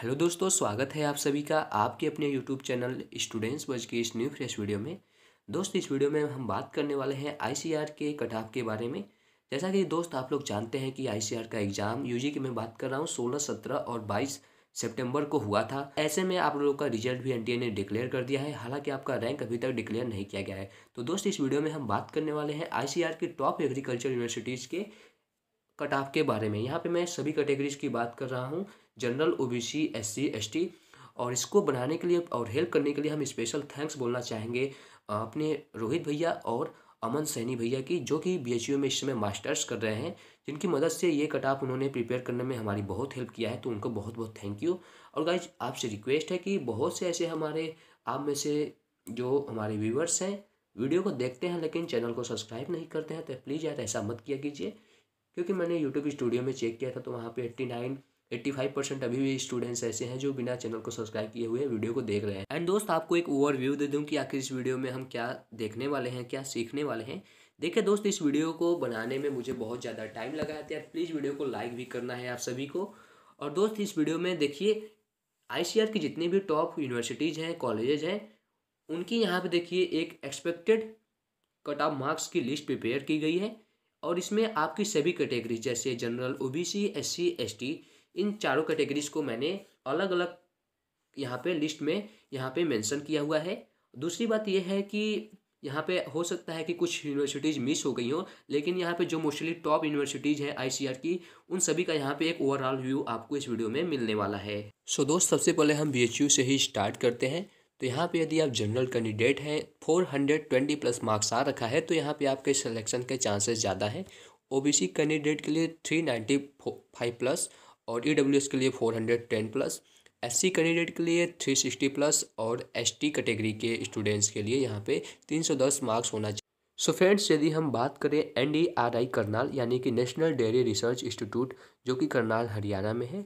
hello दोस्तों स्वागत है आप सभी का आपके अपने यूट्यूब चैनल स्टूडेंट्स बज के इस न्यू फ्रेश वीडियो में दोस्त इस वीडियो में हम बात करने वाले हैं आईसीआर के कट ऑफ के बारे में जैसा कि दोस्त आप लोग जानते हैं कि आईसीआर का एग्ज़ाम यूजी की मैं बात कर रहा हूँ सोलह सत्रह और बाईस सितंबर को हुआ था ऐसे में आप लोगों का रिजल्ट भी एनटीए ने डिक्लेयर कर दिया है हालांकि आपका रैंक अभी तक डिक्लेयर नहीं किया गया है तो दोस्त इस वीडियो में हम बात करने वाले हैं आईसीआर के टॉप एग्रीकल्चर यूनिवर्सिटीज़ के कट ऑफ के बारे में यहाँ पे मैं सभी कैटेगरीज की बात कर रहा हूँ general O B C S C S T और इसको बनाने के लिए और हेल्प करने के लिए हम स्पेशल थैंक्स बोलना चाहेंगे अपने रोहित भैया और अमन सैनी भैया की जो कि बी में इस समय मास्टर्स कर रहे हैं जिनकी मदद से ये कट ऑफ उन्होंने प्रिपेयर करने में हमारी बहुत हेल्प किया है तो उनको बहुत बहुत थैंक यू और गाइज आपसे रिक्वेस्ट है कि बहुत से ऐसे हमारे आप में से जो हमारे व्यूवर्स हैं वीडियो को देखते हैं लेकिन चैनल को सब्सक्राइब नहीं करते हैं तो प्लीज़ यार ऐसा मत किया कीजिए क्योंकि मैंने यूट्यूब स्टूडियो में चेक किया था तो वहाँ पे eighty nine eighty five percent अभी भी स्टूडेंट्स ऐसे हैं जो बिना चैनल को सब्सक्राइब किए हुए वीडियो को देख रहे हैं एंड दोस्त आपको एक ओवरव्यू दे दूँ कि आखिर इस वीडियो में हम क्या देखने वाले हैं क्या सीखने वाले हैं देखिए दोस्त इस वीडियो को बनाने में मुझे बहुत ज़्यादा टाइम लगा है तो यार प्लीज़ वीडियो को लाइक भी करना है आप सभी को और दोस्त इस वीडियो में देखिए आई की जितनी भी टॉप यूनिवर्सिटीज़ हैं कॉलेजेज हैं उनकी यहाँ पर देखिए एक एक्सपेक्टेड कट ऑफ मार्क्स की लिस्ट प्रिपेयर की गई है और इसमें आपकी सभी कैटेगरीज जैसे general O B C S C S T इन चारों कैटेगरीज को मैंने अलग अलग यहाँ पे लिस्ट में यहाँ पे मेंशन किया हुआ है दूसरी बात यह है कि यहाँ पे हो सकता है कि कुछ यूनिवर्सिटीज़ मिस हो गई हों लेकिन यहाँ पे जो मोस्टली टॉप यूनिवर्सिटीज़ हैं आई की उन सभी का यहाँ पे एक ओवरऑल व्यू आपको इस वीडियो में मिलने वाला है सो so, दोस्त सबसे पहले हम बी से ही स्टार्ट करते हैं तो यहाँ पे यदि आप जनरल कैंडिडेट हैं 420 प्लस मार्क्स आ रखा है तो यहाँ पे आपके सिलेक्शन के चांसेस ज़्यादा हैं ओबीसी कैंडिडेट के लिए 395 प्लस और ईडब्ल्यूएस e के लिए 410 प्लस एससी कैंडिडेट के लिए 360 प्लस और एसटी कैटेगरी के स्टूडेंट्स के लिए यहाँ पे 310 मार्क्स होना चाहिए सो फ्रेंड्स यदि हम बात करें एन करनाल e यानी कि नेशनल डेयरी रिसर्च इंस्टीट्यूट जो कि करनाल हरियाणा में है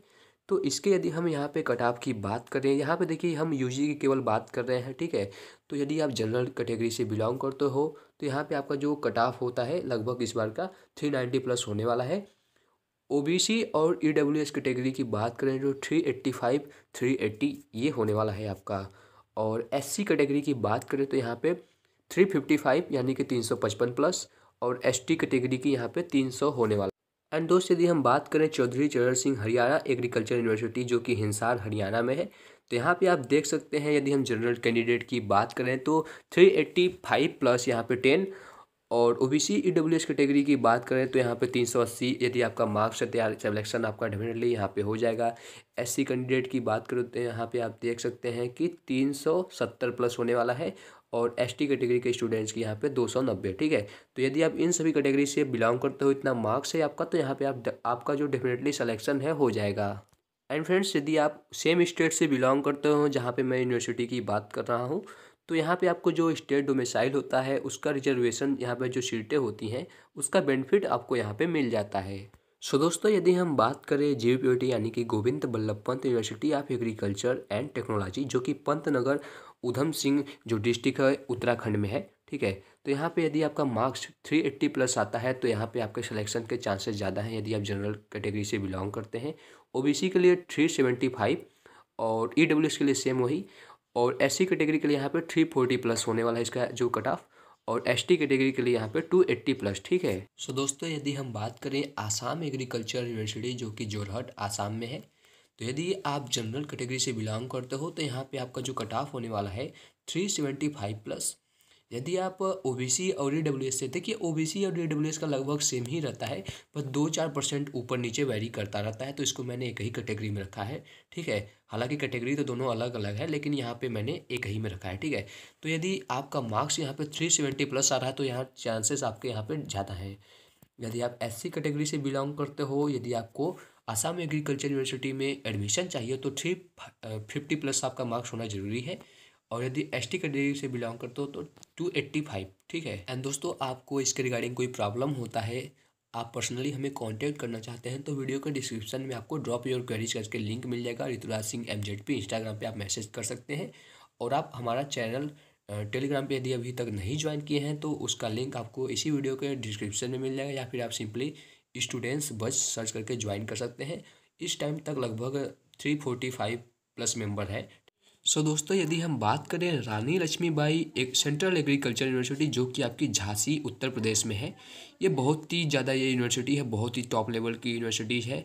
तो इसके यदि हम यहाँ पे कट ऑफ की बात करें यहाँ पे देखिए हम यूजी की केवल बात कर रहे हैं ठीक है तो यदि आप जनरल कैटेगरी से बिलोंग करते हो तो यहाँ पे आपका जो कट ऑफ होता है लगभग इस बार का थ्री नाइन्टी प्लस होने वाला है ओबीसी और ईडब्ल्यूएस e कैटेगरी की बात करें जो three eighty five three eighty ये होने वाला है आपका और एस कैटेगरी की बात करें तो यहाँ पर थ्री फिफ्टी फाइव यानी कि तीन सौ पचपन प्लस और एस कैटेगरी की यहाँ पर तीन सौ होने वाला एंड दोस्त यदि हम बात करें चौधरी चरण सिंह हरियाणा एग्रीकल्चर यूनिवर्सिटी जो कि हिंसार हरियाणा में है तो यहाँ पे आप देख सकते हैं यदि हम जनरल कैंडिडेट की बात करें तो थ्री एट्टी फाइव प्लस यहाँ पे टेन और O B C E W S category की बात करें तो यहाँ पे तीन सौ अस्सी यदि आपका मार्क्स है तैयार तो सेलेक्शन आपका डेफिनेटली यहाँ पे हो जाएगा एस सी कैंडिडेट की बात करें तो यहाँ पे आप देख सकते हैं कि तीन सौ सत्तर प्लस होने वाला है और एस टी कैटेगरी के स्टूडेंट्स की यहाँ पे दो सौ नब्बे ठीक है तो यदि आप इन सभी कैटेगरी से बिलोंग करते हो इतना मार्क्स है आपका तो यहाँ पे आप आपका जो डेफिनेटली सिलेक्शन है हो जाएगा एंड फ्रेंड्स यदि आप सेम स्टेट से बिलोंग करते हो जहाँ पे मैं यूनिवर्सिटी की बात कर रहा हूँ तो यहाँ पे आपको जो स्टेट डोमिसाइल होता है उसका रिजर्वेशन यहाँ पर जो सीटें होती हैं उसका बेनिफिट आपको यहाँ पर मिल जाता है सो दोस्तों यदि हम बात करें जे यानी कि Govind Ballabh Pant university of agriculture and technology जो कि पंत नगर उधम सिंह जो डिस्ट्रिक्ट है उत्तराखंड में है ठीक है तो यहाँ पे यदि आपका मार्क्स थ्री एट्टी प्लस आता है तो यहाँ पे आपके सिलेक्शन के चांसेस ज़्यादा हैं यदि आप जनरल कैटेगरी से बिलोंग करते हैं ओबीसी के लिए थ्री सेवेंटी फाइव और ई e के लिए सेम वही और एस कैटेगरी के लिए यहाँ पे फोर्टी प्लस होने वाला है इसका जो कट ऑफ और एस कैटेगरी के लिए यहाँ पे एट्टी प्लस ठीक है सो so, दोस्तों यदि हम बात करें आसाम एग्रीकल्चर यूनिवर्सिटी जो कि जोरहट आसाम में है तो यदि आप जनरल कैटेगरी से बिलोंग करते हो तो यहाँ पे आपका जो कट ऑफ होने वाला है थ्री सेवेंटी फाइव प्लस यदि आप ओ और ई से देखिए ओ बी सी और ई का लगभग सेम ही रहता है पर दो चार परसेंट ऊपर नीचे वेरी करता रहता है तो इसको मैंने एक ही कैटेगरी में रखा है ठीक है हालांकि कैटेगरी तो दोनों अलग अलग है लेकिन यहाँ पे मैंने एक ही में रखा है ठीक है तो यदि आपका मार्क्स यहाँ पर थ्री सेवेंटी प्लस आ रहा है तो यहाँ चांसेस आपके यहाँ पर ज़्यादा है यदि आप एस कैटेगरी से बिलोंग करते हो यदि आपको आसाम एग्रीकल्चर यूनिवर्सिटी में एडमिशन चाहिए तो थ्री फिफ्टी प्लस आपका मार्क्स होना ज़रूरी है और यदि एस टी कैटेगरी से बिलोंग करते हो तो टू एट्टी फाइव ठीक है एंड दोस्तों आपको इसके रिगार्डिंग कोई प्रॉब्लम होता है आप पर्सनली हमें कॉन्टेक्ट करना चाहते हैं तो वीडियो के डिस्क्रिप्शन में आपको ड्रॉप योर क्वेरीज करके लिंक मिल जाएगा Rituraj Singh M Z P Instagram पर आप मैसेज कर सकते हैं और आप हमारा चैनल टेलीग्राम uh, पे यदि अभी तक नहीं ज्वाइन किए हैं तो उसका लिंक आपको इसी वीडियो के डिस्क्रिप्शन में मिल जाएगा या फिर आप सिंपली स्टूडेंट्स बस सर्च करके ज्वाइन कर सकते हैं इस टाइम तक लगभग three forty five plus member है सो so, दोस्तों यदि हम बात करें रानी लक्ष्मीबाई एक सेंट्रल एग्रीकल्चर यूनिवर्सिटी जो कि आपकी झांसी उत्तर प्रदेश में है ये बहुत ही ज़्यादा ये यूनिवर्सिटी है बहुत ही टॉप लेवल की यूनिवर्सिटी है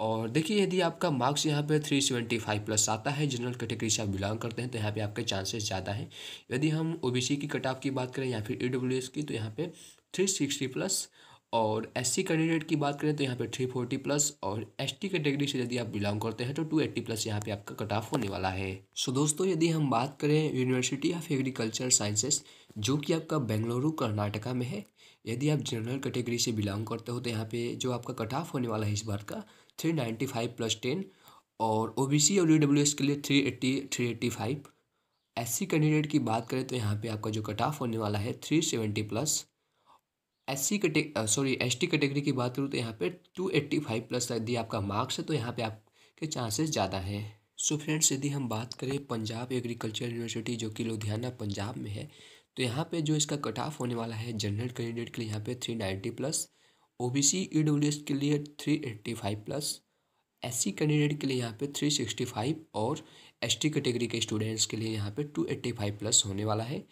और देखिए यदि आपका मार्क्स यहाँ पे थ्री सेवेंटी फाइव प्लस आता है जनरल कैटेगरी से आप बिलोंग करते हैं तो यहाँ पे आपके चांसेस ज़्यादा हैं यदि हम ओबीसी की कट ऑफ की बात करें या फिर ई की तो यहाँ पे थ्री सिक्सटी प्लस और एस सी कैंडिडेट की बात करें तो यहाँ पे थ्री फोर्टी प्लस और एस टी कैटेगरी से यदि आप बिलोंग करते हैं तो टू एट्टी प्लस यहाँ पे आपका कट ऑफ होने वाला है सो दोस्तों यदि हम बात करें यूनिवर्सिटी ऑफ एग्रीकल्चर साइंसेस जो कि आपका बेंगलुरु कर्नाटका में है यदि आप जनरल कैटेगरी से बिलोंग करते हो तो यहाँ पे जो आपका कट ऑफ होने वाला है इस बार का three ninety five plus ten और ओ बी सी और यू डब्ल्यू एस के लिए three eighty three eighty five S C candidate की बात करें तो यहाँ पे आपका जो कट ऑफ होने वाला है three seventy plus S C sorry S T category की बात करूँ तो यहाँ पे टू एट्टी फाइव प्लस यदि आपका मार्क्स है तो यहाँ पे आपके चांसेस ज़्यादा हैं सो फ्रेंड्स यदि हम बात करें पंजाब एग्रीकल्चर यूनिवर्सिटी जो कि लुधियाना पंजाब में है तो यहाँ पे जो इसका कट ऑफ होने वाला है जनरल कैंडिडेट के लिए यहाँ पे three ninety plus O B C E W S के लिए three eighty five plus S C candidate के लिए यहाँ पे थ्री सिक्सटी फाइव और एस टी कैटेगरी के स्टूडेंट्स के लिए यहाँ पे टू एट्टी फाइव प्लस होने वाला है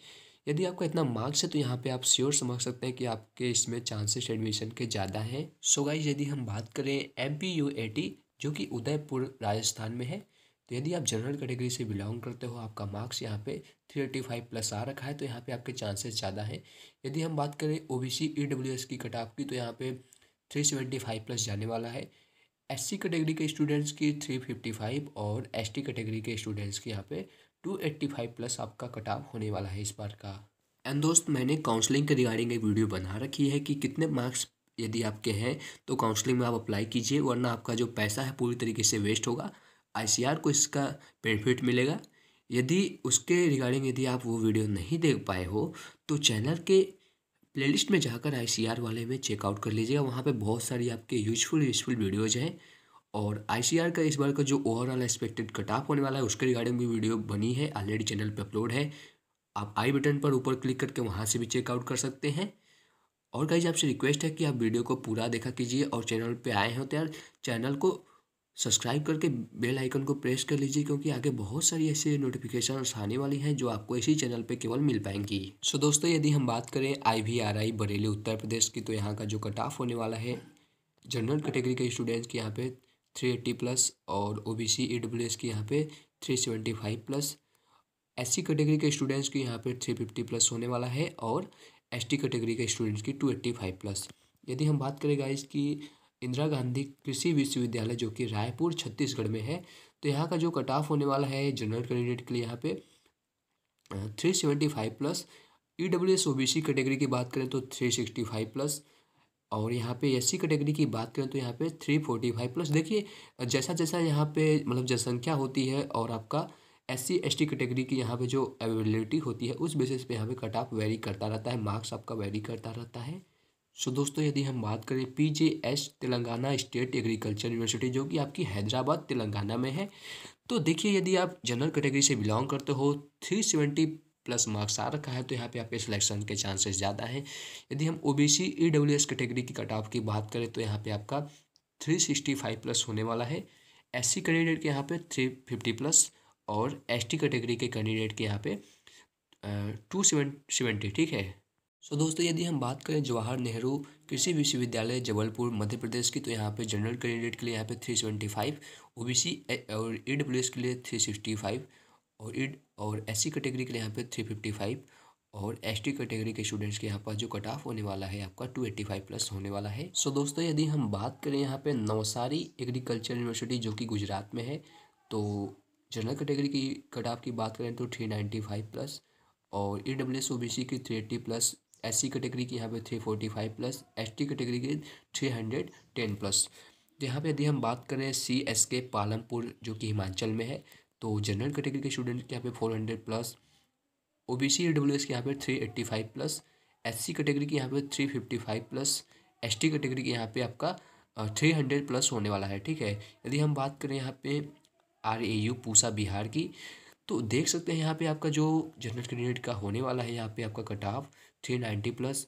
यदि आपका इतना मार्क्स है तो यहाँ पे आप श्योर समझ सकते हैं कि आपके इसमें चांसेस एडमिशन के ज़्यादा हैं सो यदि हम बात करें M P U A T जो कि उदयपुर राजस्थान में है तो यदि आप जनरल कैटेगरी से बिलोंग करते हो आपका मार्क्स यहाँ पे थ्री एटी फाइव प्लस आ रखा है तो यहाँ पे आपके चांसेस ज़्यादा हैं यदि हम बात करें O B C E W S की कट ऑफ की तो यहाँ पे थ्री सेवेंटी फाइव प्लस जाने वाला है एस सी कैटेगरी के स्टूडेंट्स की थ्री फिफ्टी फाइव और एस टी कैटेगरी के स्टूडेंट्स की यहाँ पे 285 प्लस आपका कटाव होने वाला है इस बार का एंड दोस्त मैंने काउंसलिंग के रिगार्डिंग एक वीडियो बना रखी है कि कितने मार्क्स यदि आपके हैं तो काउंसलिंग में आप अप्लाई कीजिए वरना आपका जो पैसा है पूरी तरीके से वेस्ट होगा आई को इसका बेनिफिट मिलेगा यदि उसके रिगार्डिंग यदि आप वो वीडियो नहीं देख पाए हो तो चैनल के प्लेलिस्ट में जाकर आईसीआर वाले में चेकआउट कर लीजिएगा वहाँ पे बहुत सारी आपके यूजफुल यूजफुल वीडियोज़ हैं और आई का इस बार का जो ओवरऑल एक्सपेक्टेड कट ऑफ होने वाला है उसके रिगार्डिंग भी वीडियो बनी है ऑलरेडी चैनल पे अपलोड है आप आई बटन पर ऊपर क्लिक करके वहाँ से भी चेकआउट कर सकते हैं और कहीं आपसे रिक्वेस्ट है कि आप वीडियो को पूरा देखा कीजिए और चैनल पर आए हो तो यार चैनल को सब्सक्राइब करके बेल आइकन को प्रेस कर लीजिए क्योंकि आगे बहुत सारी ऐसी नोटिफिकेशन आने वाली हैं जो आपको इसी चैनल पे केवल मिल पाएंगी सो so दोस्तों यदि हम बात करें I V R I Bareilly Uttar Pradesh की तो यहाँ का जो कट ऑफ होने वाला है जनरल कैटेगरी के स्टूडेंट्स के यहाँ पे थ्री एट्टी प्लस और O B C E W S की यहाँ पे three seventy five plus S C category के स्टूडेंट्स की यहाँ पे थ्री फिफ्टी प्लस होने वाला है और एस टी कैटेगरी के स्टूडेंट्स की टू एट्टी फाइव प्लस यदि हम बात करें गाइस कि इंदिरा गांधी कृषि विश्वविद्यालय जो कि रायपुर छत्तीसगढ़ में है तो यहाँ का जो कट ऑफ होने वाला है जनरल कैंडिडेट के लिए यहाँ पे three seventy five plus E W S O B C category की बात करें तो थ्री सिक्सटी फाइव प्लस और यहाँ पे एस कैटेगरी की बात करें तो यहाँ पे थ्री फोर्टी फाइव प्लस देखिए जैसा जैसा यहाँ पे मतलब जनसंख्या होती है और आपका S C S T category की यहाँ पे जो अवेलेबिलिटी होती है उस बेसिस पे यहाँ पे कट ऑफ वेरी करता रहता है मार्क्स आपका वेरी करता रहता है सो दोस्तों यदि हम बात करें P J S Telangana state agriculture university जो कि आपकी हैदराबाद तेलंगाना में है तो देखिए यदि आप जनरल कैटेगरी से बिलोंग करते हो थ्री सेवेंटी प्लस मार्क्स आ रखा है तो यहाँ पे आपके सिलेक्शन के चांसेस ज़्यादा हैं यदि हम O B C E W S category की कट ऑफ की बात करें तो यहाँ पे आपका थ्री सिक्सटी फाइव प्लस होने वाला है एस सी कैंडिडेट के यहाँ पे थ्री फिफ्टी प्लस और एस टी कैटेगरी के कैंडिडेट के यहाँ पे टू सेवन सेवेंटी ठीक है सो so, दोस्तों यदि हम बात करें जवाहर नेहरू कृषि विश्वविद्यालय जबलपुर मध्य प्रदेश की तो यहाँ पे जनरल कैंडिडेट के लिए यहाँ पे three seventy five O B C और ई डब्ल्यू एस के लिए थ्री सिक्सटी फाइव और e और एस कैटेगरी के लिए यहाँ पे थ्री फिफ्टी फाइव और एस टी कैटेगरी के स्टूडेंट्स के यहाँ पर जो कट ऑफ होने वाला है आपका टू एट्टी फाइव प्लस होने वाला है सो दोस्तों यदि हम बात करें यहाँ पे नवसारी एग्रीकल्चर यूनिवर्सिटी जो कि गुजरात में है तो जनरल कैटेगरी की कट ऑफ की बात करें तो थ्री नाइन्टी फाइव प्लस और E W S O B C की three eighty plus S C category की यहाँ पर three forty five plus S T category की थ्री हंड्रेड टेन प्लस यहाँ पे यदि हम बात करें सी एस के पालमपुर जो कि हिमाचल में है तो जनरल कैटेगरी के स्टूडेंट के यहाँ पे four hundred plus O B C W S के यहाँ पे three eighty five plus S C category के यहाँ पे three fifty five plus S T category के यहाँ पे आपका थ्री हंड्रेड प्लस होने वाला है ठीक है यदि हम बात करें यहाँ पे R A U Pusa Bihar की तो देख सकते हैं यहाँ पे आपका जो जनरल कैंडिडेट का होने वाला है यहाँ पे आपका cut off three ninety plus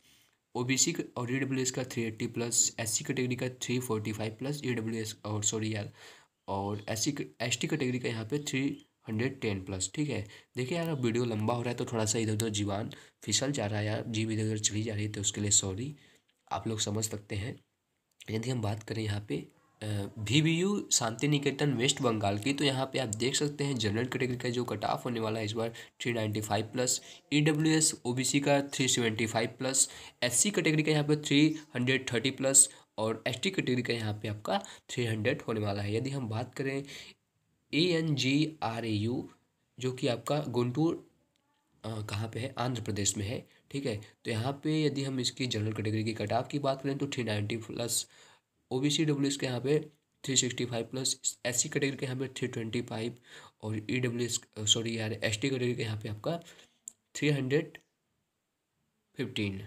O B C और ई डब्ल्यू एस का three eighty plus S C category का three forty five plus E W S और सॉरी यार और S C S T category का यहाँ पे थ्री हंड्रेड टेन प्लस ठीक है देखिए यार अब वीडियो लंबा हो रहा है तो थोड़ा सा इधर उधर जीवान फिसल जा रहा है यार जीव इधर उधर चली जा रही है तो उसके लिए सॉरी आप लोग समझ सकते हैं यदि हम बात करें यहाँ पे V V U Shanti Niketan West Bengal की तो यहाँ पे आप देख सकते हैं जनरल कैटेगरी का जो कट ऑफ होने वाला है इस बार three ninety five plus E W S O B C का three seventy five plus S C category का यहाँ पे थर्टी प्लस और एस टी कैटेगरी का यहाँ पे आपका थ्री हंड्रेड होने वाला है यदि हम बात करें A N G R A U जो कि आपका गुंटूर कहाँ पे है आंध्र प्रदेश में है ठीक है तो यहाँ पे यदि हम इसकी जनरल कैटेगरी की कटाव की बात करें तो three ninety plus O B C W S के यहाँ पे three sixty five plus S C category के यहाँ पे थ्री ट्वेंटी फाइव और ई डब्ल्यू एस सॉरी यार एस टी कैटेगरी के यहाँ पे आपका three hundred fifteen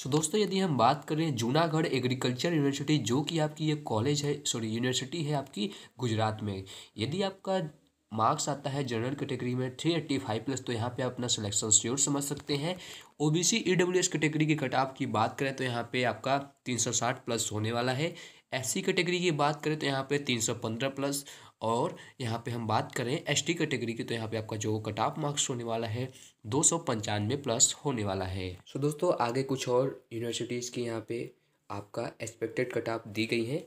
so so, दोस्तों यदि हम बात करें जूनागढ़ एग्रीकल्चर यूनिवर्सिटी जो कि आपकी ये कॉलेज है सॉरी यूनिवर्सिटी है आपकी गुजरात में यदि आपका मार्क्स आता है जनरल कैटेगरी में थ्री एट्टी फाइव प्लस तो यहाँ पे आप अपना सिलेक्शन श्योर समझ सकते हैं ओबीसी ईडब्ल्यूएस कैटेगरी के कट ऑफ की बात करें तो यहाँ पे आपका तीन सौ साठ प्लस होने वाला है एस कैटेगरी की बात करें तो यहाँ पे तीन सौ पंद्रह प्लस और यहाँ पे हम बात करें एस टी कैटेगरी की तो यहाँ पे आपका जो कट ऑफ मार्क्स होने वाला है दो सौ पंचानवे प्लस होने वाला है सो so, दोस्तों आगे कुछ और यूनिवर्सिटीज़ की यहाँ पे आपका एक्सपेक्टेड कट ऑफ दी गई है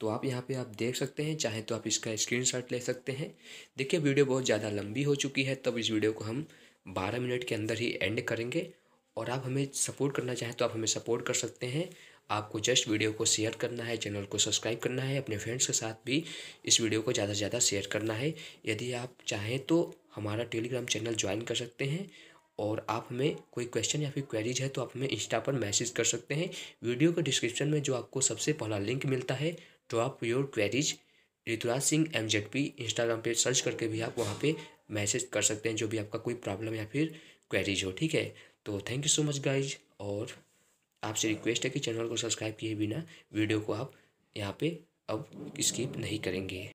तो आप यहाँ पे आप देख सकते हैं चाहे तो आप इसका स्क्रीन ले सकते हैं देखिए वीडियो बहुत ज़्यादा लंबी हो चुकी है तब इस वीडियो को हम बारह मिनट के अंदर ही एंड करेंगे और आप हमें सपोर्ट करना चाहें तो आप हमें सपोर्ट कर सकते हैं आपको जस्ट वीडियो को शेयर करना है चैनल को सब्सक्राइब करना है अपने फ्रेंड्स के साथ भी इस वीडियो को ज़्यादा से ज़्यादा शेयर करना है यदि आप चाहें तो हमारा टेलीग्राम चैनल ज्वाइन कर सकते हैं और आप हमें कोई क्वेश्चन या फिर क्वेरीज है तो आप हमें इंस्टा पर मैसेज कर सकते हैं वीडियो के डिस्क्रिप्शन में जो आपको सबसे पहला लिंक मिलता है drop your queries Rituraj Singh M Z P Instagram पर सर्च करके भी आप वहाँ पर मैसेज कर सकते हैं जो भी आपका कोई प्रॉब्लम या फिर क्वेरीज हो ठीक है तो thank you so much guys और आपसे रिक्वेस्ट है कि चैनल को सब्सक्राइब किए बिना वीडियो को आप यहाँ पे अब स्किप नहीं करेंगे